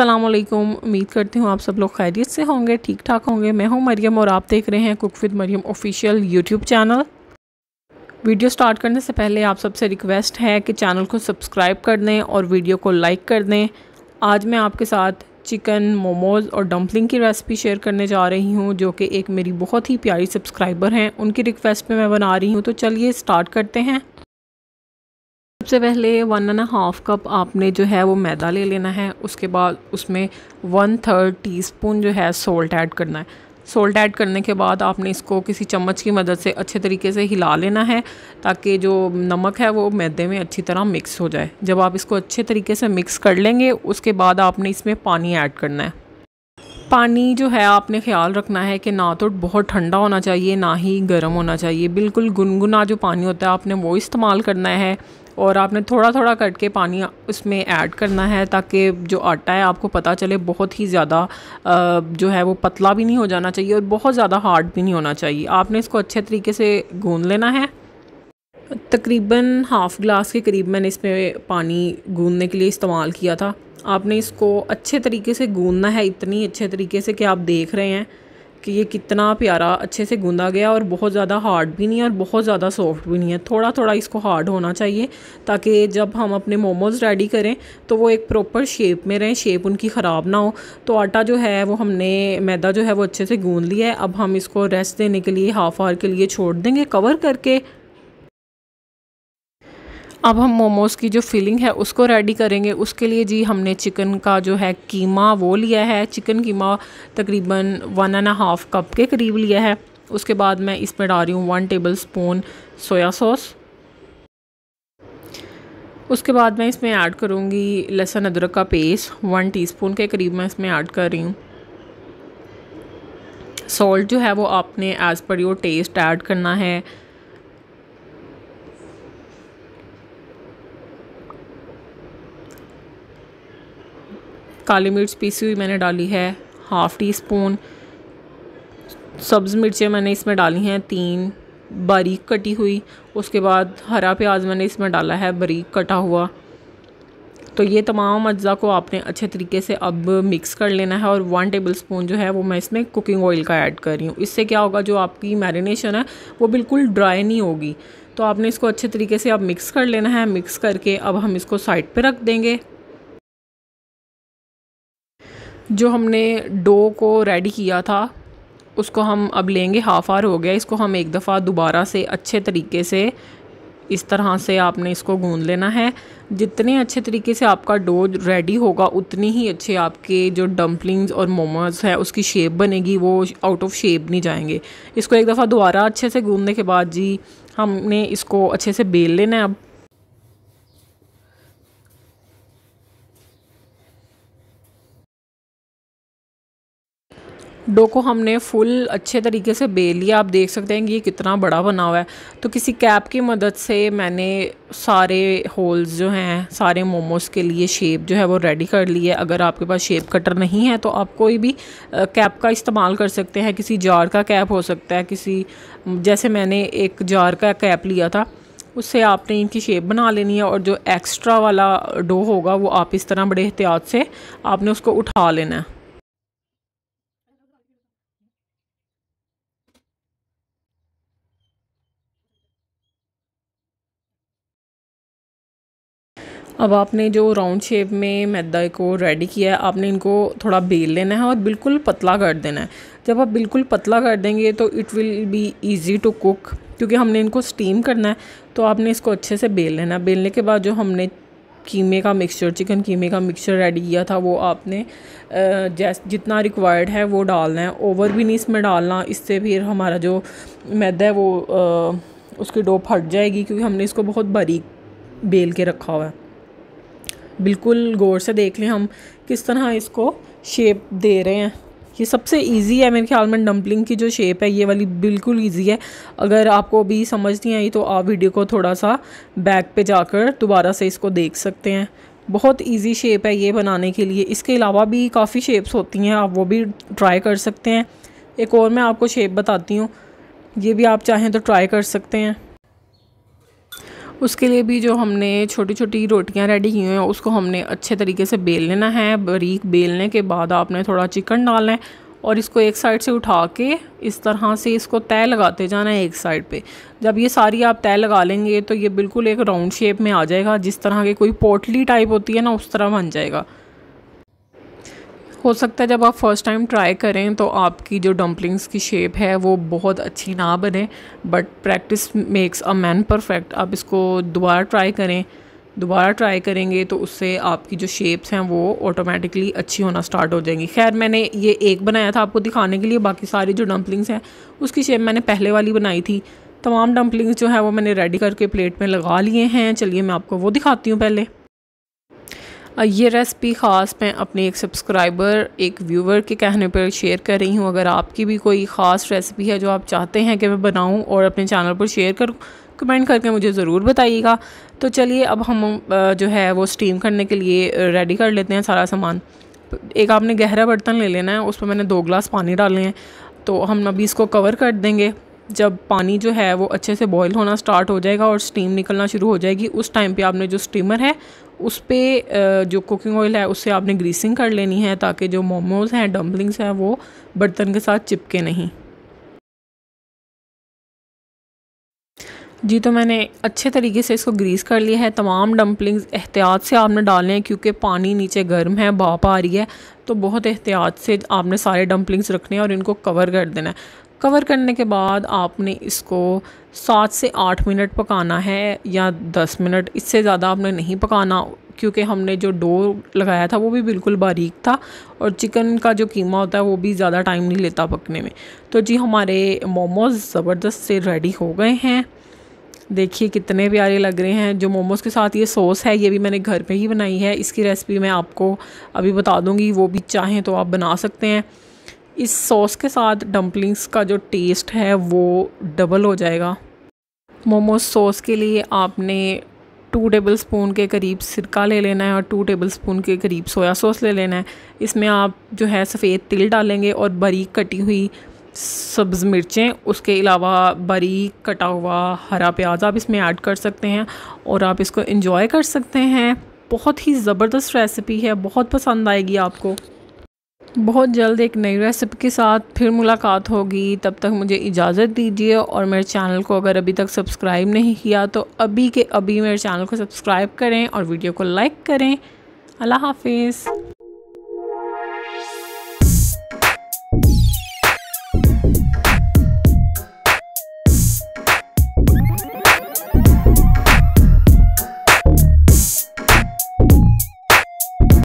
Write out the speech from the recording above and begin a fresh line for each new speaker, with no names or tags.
असलम उम्मीद करती हूँ आप सब लोग खैरियत से होंगे ठीक ठाक होंगे मैं हूँ मरियम और आप देख रहे हैं cook with Mariam official YouTube channel video start करने से पहले आप सबसे रिक्वेस्ट है कि चैनल को सब्सक्राइब कर दें और वीडियो को लाइक कर दें आज मैं आपके साथ चिकन मोमोज और डम्पलिंग की रेसिपी शेयर करने जा रही हूँ जो कि एक मेरी बहुत ही प्यारी सब्सक्राइबर हैं उनकी रिक्वेस्ट पर मैं बना रही हूँ तो चलिए स्टार्ट करते हैं सबसे पहले वन एंड हाफ कप आपने जो है वो मैदा ले लेना है उसके बाद उसमें वन थर्ड टी स्पून जो है सोल्ट ऐड करना है सोल्ट ऐड करने के बाद आपने इसको किसी चम्मच की मदद से अच्छे तरीके से हिला लेना है ताकि जो नमक है वो मैदे में अच्छी तरह मिक्स हो जाए जब आप इसको अच्छे तरीके से मिक्स कर लेंगे उसके बाद आपने इसमें पानी ऐड करना है पानी जो है आपने ख्याल रखना है कि ना तो बहुत ठंडा होना चाहिए ना ही गर्म होना चाहिए बिल्कुल गुनगुना जो पानी होता है आपने वो इस्तेमाल करना है और आपने थोड़ा थोड़ा करके पानी उसमें ऐड करना है ताकि जो आटा है आपको पता चले बहुत ही ज़्यादा जो है वो पतला भी नहीं हो जाना चाहिए और बहुत ज़्यादा हार्ड भी नहीं होना चाहिए आपने इसको अच्छे तरीके से गूँध लेना है तकरीबन हाफ़ ग्लास के करीब मैंने इसमें पानी गूँधने के लिए इस्तेमाल किया था आपने इसको अच्छे तरीके से गूँधना है इतनी अच्छे तरीके से कि आप देख रहे हैं कि ये कितना प्यारा अच्छे से गूँधा गया और बहुत ज़्यादा हार्ड भी नहीं है और बहुत ज़्यादा सॉफ्ट भी नहीं है थोड़ा थोड़ा इसको हार्ड होना चाहिए ताकि जब हम अपने मोमोज़ रेडी करें तो वो एक प्रॉपर शेप में रहें शेप उनकी ख़राब ना हो तो आटा जो है वो हमने मैदा जो है वो अच्छे से गूँध लिया है अब हम इसको रेस्ट देने के लिए हाफ़ आवर के लिए छोड़ देंगे कवर करके अब हम मोमोज़ की जो फिलिंग है उसको रेडी करेंगे उसके लिए जी हमने चिकन का जो है कीमा वो लिया है चिकन कीमा तकरीबन वन एंड हाफ़ कप के करीब लिया है उसके बाद मैं इसमें डाल रही हूँ one tablespoon soya sauce उसके बाद मैं इसमें ऐड करूँगी लहसुन अदरक का पेस्ट वन टीस्पून के करीब मैं इसमें ऐड कर रही हूँ सॉल्ट जो है वो आपने as per your taste add करना है काली मिर्च पीसी हुई मैंने डाली है हाफ़ टी स्पून सब्ज़ मिर्चें मैंने इसमें डाली हैं तीन बारीक कटी हुई उसके बाद हरा प्याज मैंने इसमें डाला है बारीक कटा हुआ तो ये तमाम अज्जा को आपने अच्छे तरीके से अब मिक्स कर लेना है और वन टेबल स्पून जो है वो मैं इसमें कुकिंग ऑयल का ऐड कर रही हूँ इससे क्या होगा जो आपकी मैरिनेशन है वो बिल्कुल ड्राई नहीं होगी तो आपने इसको अच्छे तरीके से अब मिक्स कर लेना है मिक्स करके अब हम इसको साइड पर रख देंगे जो हमने डो को रेडी किया था उसको हम अब लेंगे हाफ़ आवर हो गया इसको हम एक दफ़ा दोबारा से अच्छे तरीके से इस तरह से आपने इसको गूंद लेना है जितने अच्छे तरीके से आपका डो रेडी होगा उतनी ही अच्छे आपके जो डम्पलिंग्स और मोमोज है उसकी शेप बनेगी वो आउट ऑफ शेप नहीं जाएंगे इसको एक दफ़ा दोबारा अच्छे से गूंदने के बाद जी हमने इसको अच्छे से बेल लेना है अब डो को हमने फुल अच्छे तरीके से बेल लिया आप देख सकते हैं कि ये कितना बड़ा बना हुआ है तो किसी कैप की मदद से मैंने सारे होल्स जो हैं सारे मोमोज़ के लिए शेप जो है वो रेडी कर ली है अगर आपके पास शेप कटर नहीं है तो आप कोई भी कैप का इस्तेमाल कर सकते हैं किसी जार का कैप हो सकता है किसी जैसे मैंने एक जार का कैप लिया था उससे आपने इनकी शेप बना लेनी है और जो एक्स्ट्रा वाला डो होगा वो आप इस तरह बड़े एहतियात से आपने उसको उठा लेना है अब आपने जो राउंड शेप में मैदा को रेडी किया है आपने इनको थोड़ा बेल लेना है और बिल्कुल पतला कर देना है जब आप बिल्कुल पतला कर देंगे तो it will be easy to cook क्योंकि हमने इनको स्टीम करना है तो आपने इसको अच्छे से बेल लेना है बेलने के बाद जो हमने कीमे का मिक्सचर चिकन कीमे का मिक्सचर रेडी किया था वो आपने जैस जितना रिक्वायर्ड है वो डालना है ओवर भी नहीं इसमें डालना इससे फिर हमारा जो मैदा है वो आ, उसकी डो फट जाएगी क्योंकि हमने इसको बहुत बारीक बेल के रखा हुआ है बिल्कुल गौर से देख लें हम किस तरह इसको शेप दे रहे हैं ये सबसे इजी है मेरे ख्याल में डम्पलिंग की जो शेप है ये वाली बिल्कुल इजी है अगर आपको अभी समझ नहीं आई तो आप वीडियो को थोड़ा सा बैक पे जाकर दोबारा से इसको देख सकते हैं बहुत इजी शेप है ये बनाने के लिए इसके अलावा भी काफ़ी शेप्स होती हैं आप वो भी ट्राई कर सकते हैं एक और मैं आपको शेप बताती हूँ ये भी आप चाहें तो ट्राई कर सकते हैं उसके लिए भी जो हमने छोटी छोटी रोटियां रेडी की हुई हैं उसको हमने अच्छे तरीके से बेल लेना है बारीक बेलने के बाद आपने थोड़ा चिकन डालना है और इसको एक साइड से उठा के इस तरह से इसको तय लगाते जाना है एक साइड पे जब ये सारी आप तय लगा लेंगे तो ये बिल्कुल एक राउंड शेप में आ जाएगा जिस तरह की कोई पोटली टाइप होती है ना उस तरह बन जाएगा हो सकता है जब आप फर्स्ट टाइम ट्राई करें तो आपकी जो डम्पलिंग्स की शेप है वो बहुत अच्छी ना बने but practice makes a man perfect आप इसको दोबारा ट्राई करें दोबारा ट्राई करेंगे तो उससे आपकी जो शेप्स हैं वो ऑटोमेटिकली अच्छी होना स्टार्ट हो जाएंगी खैर मैंने ये एक बनाया था आपको दिखाने के लिए बाकी सारी जो डम्पलिंग्स हैं उसकी शेप मैंने पहले वाली बनाई थी तमाम डम्पलिंग्स जो है वो मैंने रेडी करके प्लेट में लगा लिए हैं चलिए मैं आपको वो दिखाती हूँ पहले ये रेसिपी ख़ास मैं अपने एक सब्सक्राइबर एक व्यूवर के कहने पर शेयर कर रही हूँ अगर आपकी भी कोई ख़ास रेसिपी है जो आप चाहते हैं कि मैं बनाऊँ और अपने चैनल पर शेयर करूँ कमेंट करके मुझे ज़रूर बताइएगा तो चलिए अब हम जो है वो स्टीम करने के लिए रेडी कर लेते हैं सारा सामान एक आपने गहरा बर्तन ले लेना है उस पर मैंने दो ग्लास पानी डाले हैं तो हम अभी इसको कवर कर देंगे जब पानी जो है वो अच्छे से बॉयल होना स्टार्ट हो जाएगा और स्टीम निकलना शुरू हो जाएगी उस टाइम पे आपने जो स्टीमर है उस पर जो कुकिंग ऑयल है उससे आपने ग्रीसिंग कर लेनी है ताकि जो मोमोज़ हैं डम्पलिंग्स हैं वो बर्तन के साथ चिपके नहीं जी तो मैंने अच्छे तरीके से इसको ग्रीस कर लिया है तमाम डम्पलिंग्स एहतियात से आपने डालने हैं क्योंकि पानी नीचे गर्म है भाप आ रही है तो बहुत एहतियात से आपने सारे डम्पलिंग्स रखने हैं और इनको कवर कर देना है कवर करने के बाद आपने इसको सात से आठ मिनट पकाना है या दस मिनट इससे ज़्यादा आपने नहीं पकाना क्योंकि हमने जो डो लगाया था वो भी बिल्कुल बारीक था और चिकन का जो कीमा होता है वो भी ज़्यादा टाइम नहीं लेता पकने में तो जी हमारे मोमोज़ ज़बरदस्त से रेडी हो गए हैं देखिए कितने प्यारे लग रहे हैं जो मोमोज़ के साथ ये सॉस है ये भी मैंने घर पे ही बनाई है इसकी रेसिपी मैं आपको अभी बता दूंगी वो भी चाहें तो आप बना सकते हैं इस सॉस के साथ डम्पलिंग्स का जो टेस्ट है वो डबल हो जाएगा मोमो सॉस के लिए आपने टू टेबल स्पून के करीब सिरका ले लेना है और टू टेबल स्पून के करीब सोया सॉस ले लेना है इसमें आप जो है सफ़ेद तिल डालेंगे और बारीक कटी हुई सब्ज़ मिर्चें उसके अलावा बारीक कटा हुआ हरा प्याज आप इसमें ऐड कर सकते हैं और आप इसको इन्जॉय कर सकते हैं बहुत ही ज़बरदस्त रेसिपी है बहुत पसंद आएगी आपको बहुत जल्द एक नई रेसिपी के साथ फिर मुलाकात होगी तब तक मुझे इजाज़त दीजिए और मेरे चैनल को अगर अभी तक सब्सक्राइब नहीं किया तो अभी के अभी मेरे चैनल को सब्सक्राइब करें और वीडियो को लाइक करें अल्लाह हाफिज़